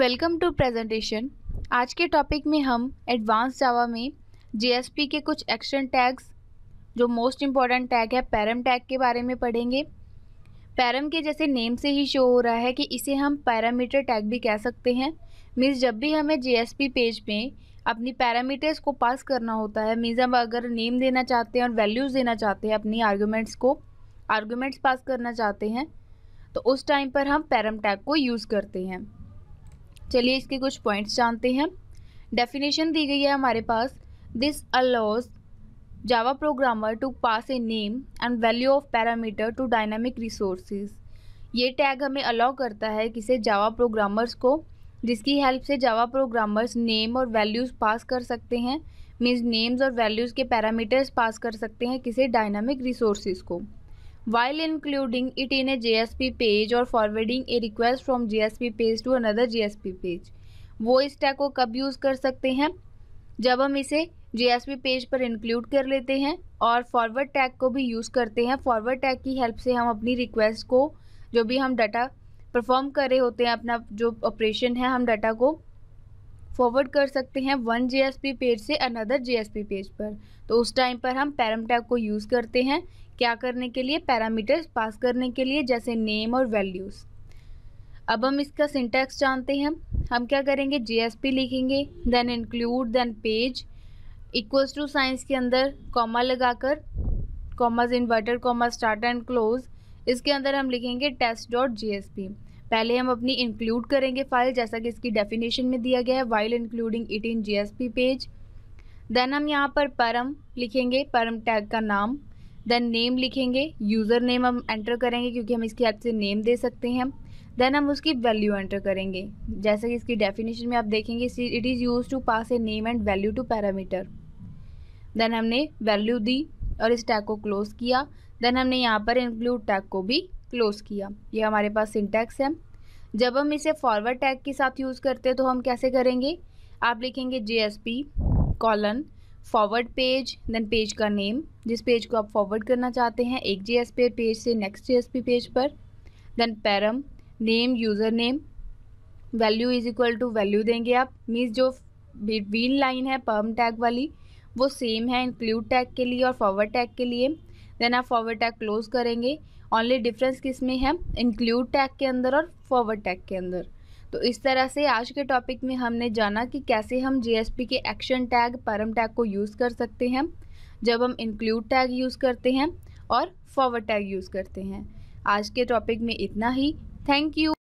Welcome to presentation आज के topic में हम एडवांस जावा में जीएसपी के कुछ एक्शन टैग्स जो मोस्ट इम्पॉर्टेंट टैग है पैरम टैग के बारे में पढ़ेंगे पैरम के जैसे नेम से ही शो हो रहा है कि इसे हम पैरामीटर टैग भी कह सकते हैं मीन्स जब भी हमें जीएसपी पेज में अपनी पैरामीटर्स को पास करना होता है मीन्स हम अगर नेम देना चाहते हैं और वैल्यूज़ देना चाहते हैं अपनी आर्गूमेंट्स को आर्गूमेंट्स पास करना चाहते हैं तो उस टाइम पर हम पैरम टैग को यूज़ करते हैं चलिए इसके कुछ पॉइंट्स जानते हैं डेफिनेशन दी गई है हमारे पास this allows Java programmer to pass a name and value of parameter to dynamic resource ये टैग हमें अलाउ करता है किसे जावा प्रोग्रामर्स को जिसकी हेल्प से जावा प्रोग्रामर्स नेम और वैल्यूज़ पास कर सकते हैं मीन्स नेम्स और वैल्यूज़ के पैरामीटर्स पास कर सकते हैं किसे डायनामिक रिसोर्स को while including it in a JSP page or forwarding a request from JSP page to another JSP page. वो इस टैग को कब यूज़ कर सकते हैं जब हम इसे पी पेज पर इंक्लूड कर लेते हैं और फॉरवर्ड टैग को भी यूज़ करते हैं फॉरवर्ड टैग की हेल्प से हम अपनी रिक्वेस्ट को जो भी हम डाटा परफॉर्म कर रहे होते हैं अपना जो ऑपरेशन है हम डाटा को फॉरवर्ड कर सकते हैं वन पी पेज से अनदर पी पेज पर तो उस टाइम पर हम पैरम टैग को यूज़ करते हैं क्या करने के लिए पैरामीटर्स पास करने के लिए जैसे नेम और वैल्यूज़ अब हम इसका सिंटैक्स जानते हैं हम क्या करेंगे पी लिखेंगे then include then page equals to साइंस के अंदर कॉमा लगाकर commas inverted comma start and close इसके अंदर हम लिखेंगे test dot G S P पहले हम अपनी इंक्लूड करेंगे फाइल जैसा कि इसकी डेफिनेशन में दिया गया है while including it in G page then हम यहाँ पर परम लिखेंगे परम टैग का नाम देन नेम लिखेंगे यूज़र नेम हम एंटर करेंगे क्योंकि हम इसकी हेल्प से नेम दे सकते हैं देन हम उसकी वैल्यू एंटर करेंगे जैसा कि इसकी डेफिनेशन में आप देखेंगे it is use to pass a name and value to parameter then हमने वैल्यू दी और इस टैग को क्लोज किया देन हमने यहाँ पर इंक्लूड टैग को भी क्लोज़ किया ये हमारे पास सिंटैक्स है जब हम इसे फॉरवर्ड टैग के साथ यूज़ करते हैं तो हम कैसे करेंगे आप लिखेंगे J colon forward page then page का नेम जिस पेज को आप फॉरवर्ड करना चाहते हैं एक जे पेज से नेक्स्ट जे पेज पर then param name user name value is equal to value देंगे आप मीन्स जो बिटवीन लाइन है पर्म टैग वाली वो सेम है इंक्लूड टैग के लिए और फॉरवर्ड टैग के लिए देन आप फॉरवर्ड टैग क्लोज करेंगे ऑनली डिफरेंस किस में है इंक्लूड टैग के अंदर और फॉरवर्ड टैग के अंदर तो इस तरह से आज के टॉपिक में हमने जाना कि कैसे हम जी के एक्शन टैग परम टैग को यूज़ कर सकते हैं जब हम इंक्लूड टैग यूज़ करते हैं और फॉरवर्ड टैग यूज़ करते हैं आज के टॉपिक में इतना ही थैंक यू